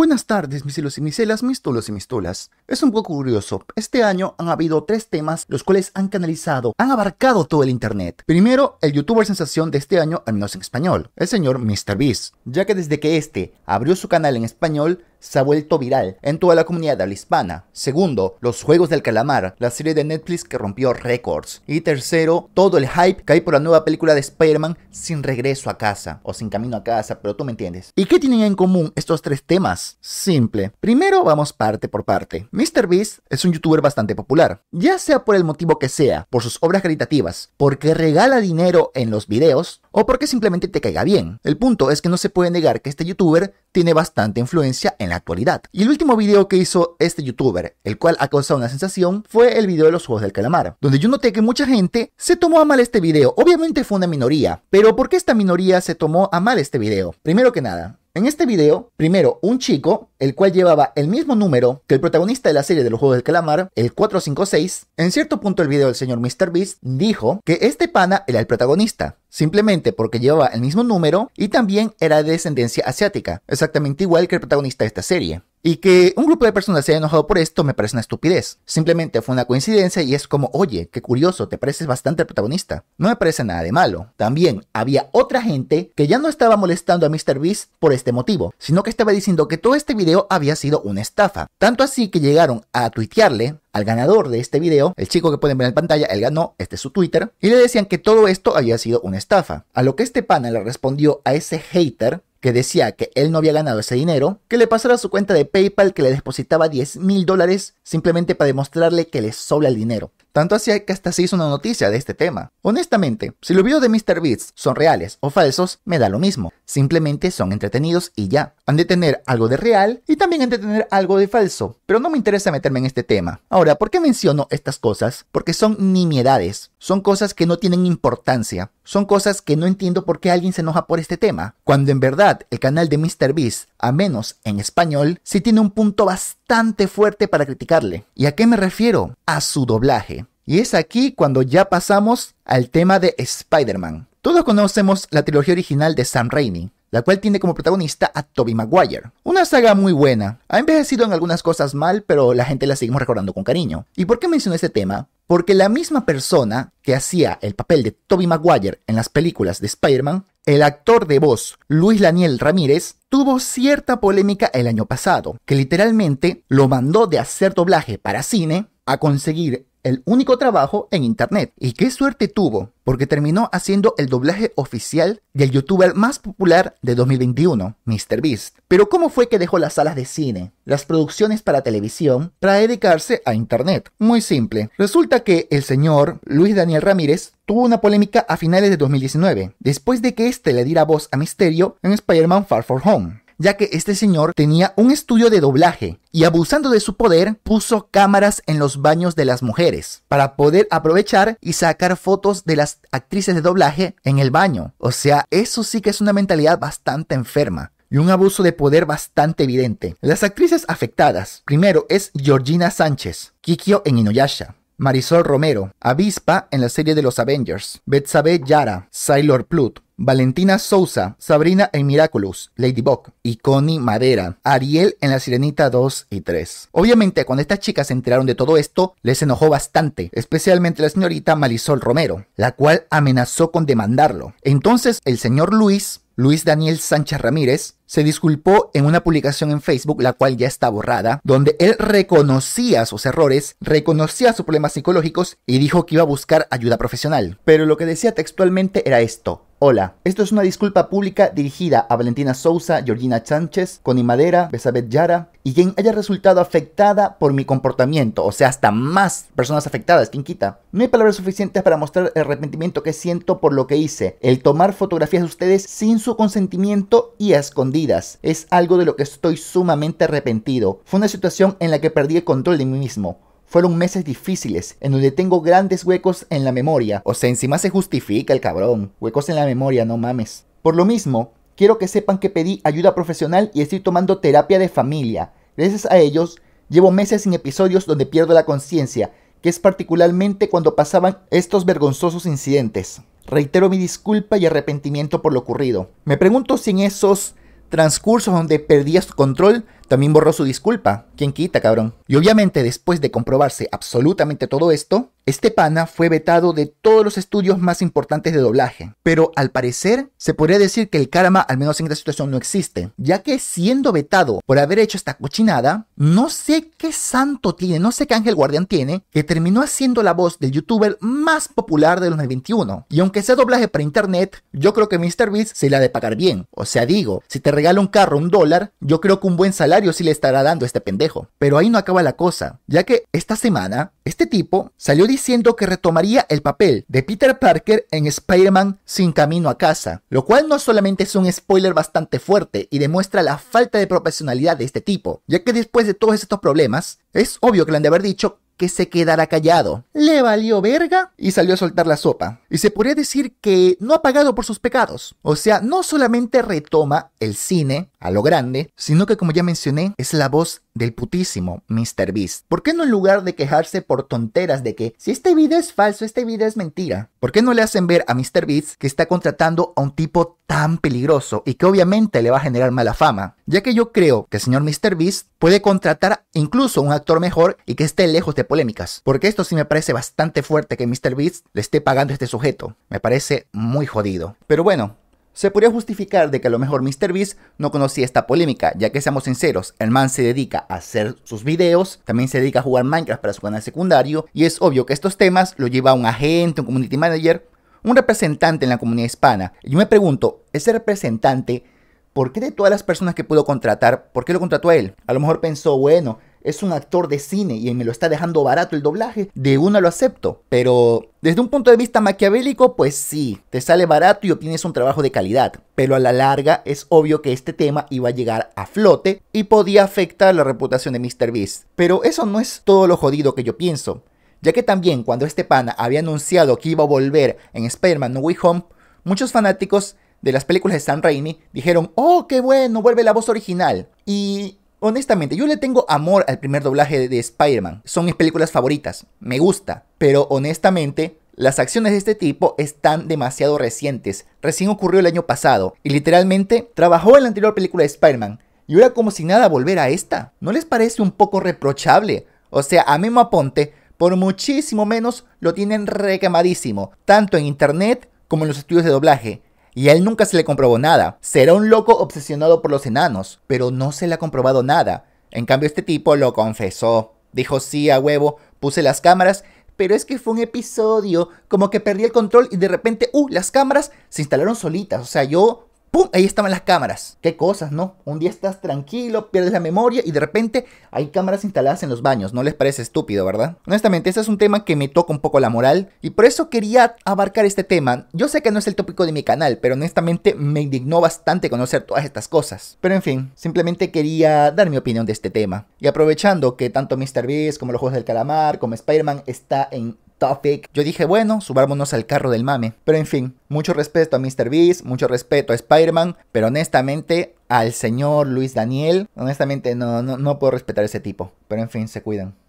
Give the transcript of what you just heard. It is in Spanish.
Buenas tardes, mis celos y mis tulos y mis tulas. Es un poco curioso. Este año han habido tres temas los cuales han canalizado, han abarcado todo el internet. Primero, el youtuber sensación de este año, al menos en español, el señor MrBeast, ya que desde que este abrió su canal en español, se ha vuelto viral en toda la comunidad hispana. Segundo, Los Juegos del Calamar, la serie de Netflix que rompió récords. Y tercero, todo el hype que hay por la nueva película de Spider-Man sin regreso a casa o sin camino a casa, pero tú me entiendes. ¿Y qué tienen en común estos tres temas? Simple. Primero vamos parte por parte. MrBeast es un youtuber bastante popular, ya sea por el motivo que sea, por sus obras caritativas, porque regala dinero en los videos o porque simplemente te caiga bien. El punto es que no se puede negar que este youtuber tiene bastante influencia en la actualidad. Y el último video que hizo este youtuber, el cual ha causado una sensación, fue el video de los juegos del calamar, donde yo noté que mucha gente se tomó a mal este video. Obviamente fue una minoría, pero ¿por qué esta minoría se tomó a mal este video? Primero que nada, en este video, primero un chico, el cual llevaba el mismo número que el protagonista de la serie de los Juegos del Calamar, el 456, en cierto punto del video del señor Beast dijo que este pana era el protagonista, simplemente porque llevaba el mismo número y también era de descendencia asiática, exactamente igual que el protagonista de esta serie. Y que un grupo de personas se haya enojado por esto me parece una estupidez. Simplemente fue una coincidencia y es como, oye, qué curioso, te pareces bastante protagonista. No me parece nada de malo. También había otra gente que ya no estaba molestando a Mr. Beast por este motivo, sino que estaba diciendo que todo este video había sido una estafa. Tanto así que llegaron a tuitearle al ganador de este video, el chico que pueden ver en pantalla, él ganó, este es su Twitter, y le decían que todo esto había sido una estafa. A lo que este pana le respondió a ese hater que decía que él no había ganado ese dinero, que le pasara su cuenta de PayPal que le depositaba 10 mil dólares simplemente para demostrarle que le sobra el dinero. Tanto así que hasta se hizo una noticia de este tema. Honestamente, si los videos de MrBeast son reales o falsos, me da lo mismo. Simplemente son entretenidos y ya. Han de tener algo de real y también han de tener algo de falso. Pero no me interesa meterme en este tema. Ahora, ¿por qué menciono estas cosas? Porque son nimiedades. Son cosas que no tienen importancia. Son cosas que no entiendo por qué alguien se enoja por este tema. Cuando en verdad el canal de MrBeast a menos en español, si tiene un punto bastante fuerte para criticarle. ¿Y a qué me refiero? A su doblaje. Y es aquí cuando ya pasamos al tema de Spider-Man. Todos conocemos la trilogía original de Sam Raimi, la cual tiene como protagonista a Tobey Maguire. Una saga muy buena. Ha envejecido en algunas cosas mal, pero la gente la seguimos recordando con cariño. ¿Y por qué menciono este tema? Porque la misma persona que hacía el papel de Tobey Maguire en las películas de Spider-Man el actor de voz Luis Daniel Ramírez tuvo cierta polémica el año pasado, que literalmente lo mandó de hacer doblaje para cine a conseguir el único trabajo en internet. Y qué suerte tuvo, porque terminó haciendo el doblaje oficial del youtuber más popular de 2021, MrBeast. Pero ¿cómo fue que dejó las salas de cine, las producciones para televisión, para dedicarse a internet? Muy simple. Resulta que el señor Luis Daniel Ramírez tuvo una polémica a finales de 2019, después de que éste le diera voz a Misterio en Spider-Man Far From Home ya que este señor tenía un estudio de doblaje y abusando de su poder puso cámaras en los baños de las mujeres para poder aprovechar y sacar fotos de las actrices de doblaje en el baño. O sea, eso sí que es una mentalidad bastante enferma y un abuso de poder bastante evidente. Las actrices afectadas, primero es Georgina Sánchez, Kikyo en Inuyasha, Marisol Romero, Avispa en la serie de los Avengers, Betsabe Yara, Sailor Plut, Valentina Sousa, Sabrina en Miraculous, Ladybug y Connie Madera, Ariel en La Sirenita 2 y 3. Obviamente, cuando estas chicas se enteraron de todo esto, les enojó bastante, especialmente la señorita Malisol Romero, la cual amenazó con demandarlo. Entonces, el señor Luis Luis Daniel Sánchez Ramírez, se disculpó en una publicación en Facebook, la cual ya está borrada, donde él reconocía sus errores, reconocía sus problemas psicológicos y dijo que iba a buscar ayuda profesional. Pero lo que decía textualmente era esto. Hola, esto es una disculpa pública dirigida a Valentina Sousa, Georgina Sánchez, Connie Madera, Besabet Yara y quien haya resultado afectada por mi comportamiento, o sea, hasta más personas afectadas, quien quita. No hay palabras suficientes para mostrar el arrepentimiento que siento por lo que hice, el tomar fotografías de ustedes sin su consentimiento y a escondidas. Es algo de lo que estoy sumamente arrepentido. Fue una situación en la que perdí el control de mí mismo. Fueron meses difíciles en donde tengo grandes huecos en la memoria. O sea, encima se justifica el cabrón. Huecos en la memoria, no mames. Por lo mismo, quiero que sepan que pedí ayuda profesional y estoy tomando terapia de familia. Gracias a ellos, llevo meses sin episodios donde pierdo la conciencia, que es particularmente cuando pasaban estos vergonzosos incidentes. Reitero mi disculpa y arrepentimiento por lo ocurrido. Me pregunto si en esos transcursos donde perdías tu control, también borró su disculpa. ¿Quién quita, cabrón? Y obviamente, después de comprobarse absolutamente todo esto, este pana fue vetado de todos los estudios más importantes de doblaje. Pero al parecer, se podría decir que el karma, al menos en esta situación, no existe, ya que siendo vetado por haber hecho esta cochinada, no sé qué santo tiene, no sé qué ángel guardián tiene, que terminó haciendo la voz del youtuber más popular de los 21. Y aunque sea doblaje para internet, yo creo que MrBeast se la ha de pagar bien. O sea, digo, si te regala un carro un dólar, yo creo que un buen salario si le estará dando este pendejo. Pero ahí no acaba la cosa, ya que esta semana este tipo salió diciendo que retomaría el papel de Peter Parker en Spider-Man Sin Camino a Casa, lo cual no solamente es un spoiler bastante fuerte y demuestra la falta de profesionalidad de este tipo, ya que después de todos estos problemas, es obvio que le han de haber dicho que se quedara callado. Le valió verga y salió a soltar la sopa. Y se podría decir que no ha pagado por sus pecados. O sea, no solamente retoma el cine a lo grande, sino que como ya mencioné, es la voz del putísimo Mr. Beast. ¿Por qué no en lugar de quejarse por tonteras de que si este video es falso, este video es mentira? ¿Por qué no le hacen ver a Mr. Beast que está contratando a un tipo tan peligroso y que obviamente le va a generar mala fama, ya que yo creo que el señor Mr. Beast puede contratar incluso un actor mejor y que esté lejos de polémicas, porque esto sí me parece bastante fuerte que Mr. Beast le esté pagando a este sujeto, me parece muy jodido. Pero bueno, se podría justificar de que a lo mejor Mr. Beast no conocía esta polémica, ya que seamos sinceros, el man se dedica a hacer sus videos, también se dedica a jugar Minecraft para su canal secundario, y es obvio que estos temas lo lleva un agente, un community manager, un representante en la comunidad hispana. Y yo me pregunto, ese representante, ¿por qué de todas las personas que pudo contratar, por qué lo contrató a él? A lo mejor pensó, bueno, es un actor de cine y me lo está dejando barato el doblaje, de una lo acepto. Pero desde un punto de vista maquiavélico, pues sí, te sale barato y obtienes un trabajo de calidad. Pero a la larga es obvio que este tema iba a llegar a flote y podía afectar la reputación de Mr. Beast. Pero eso no es todo lo jodido que yo pienso ya que también cuando este pana había anunciado que iba a volver en Spider-Man No Way Home, muchos fanáticos de las películas de Sam Raimi dijeron, oh, qué bueno, vuelve la voz original. Y honestamente, yo le tengo amor al primer doblaje de, Spider-Man, son mis películas favoritas, me gusta, pero honestamente... Las acciones de este tipo están demasiado recientes, recién ocurrió el año pasado, y literalmente trabajó en la anterior película de Spider-Man, y ahora como si nada volver a esta. ¿No les parece un poco reprochable? O sea, a me Aponte por muchísimo menos lo tienen recamadísimo, tanto en internet como en los estudios de doblaje. Y a él nunca se le comprobó nada. Será un loco obsesionado por los enanos, pero no se le ha comprobado nada. En cambio, este tipo lo confesó. Dijo sí a huevo, puse las cámaras, pero es que fue un episodio, como que perdí el control y de repente, uh, las cámaras se instalaron solitas. O sea, yo ¡Pum! Ahí estaban las cámaras. Qué cosas, ¿no? Un día estás tranquilo, pierdes la memoria y de repente hay cámaras instaladas en los baños. ¿No les parece estúpido, verdad? Honestamente, ese es un tema que me toca un poco la moral y por eso quería abarcar este tema. Yo sé que no es el tópico de mi canal, pero honestamente me indignó bastante conocer todas estas cosas. Pero en fin, simplemente quería dar mi opinión de este tema. Y aprovechando que tanto Mr. Beast, como los Juegos del Calamar, como Spider-Man está en yo dije, bueno, subámonos al carro del mame. Pero en fin, mucho respeto a Mr. Beast, mucho respeto a Spider-Man, pero honestamente al señor Luis Daniel, honestamente no, no, no puedo respetar a ese tipo. Pero en fin, se cuidan.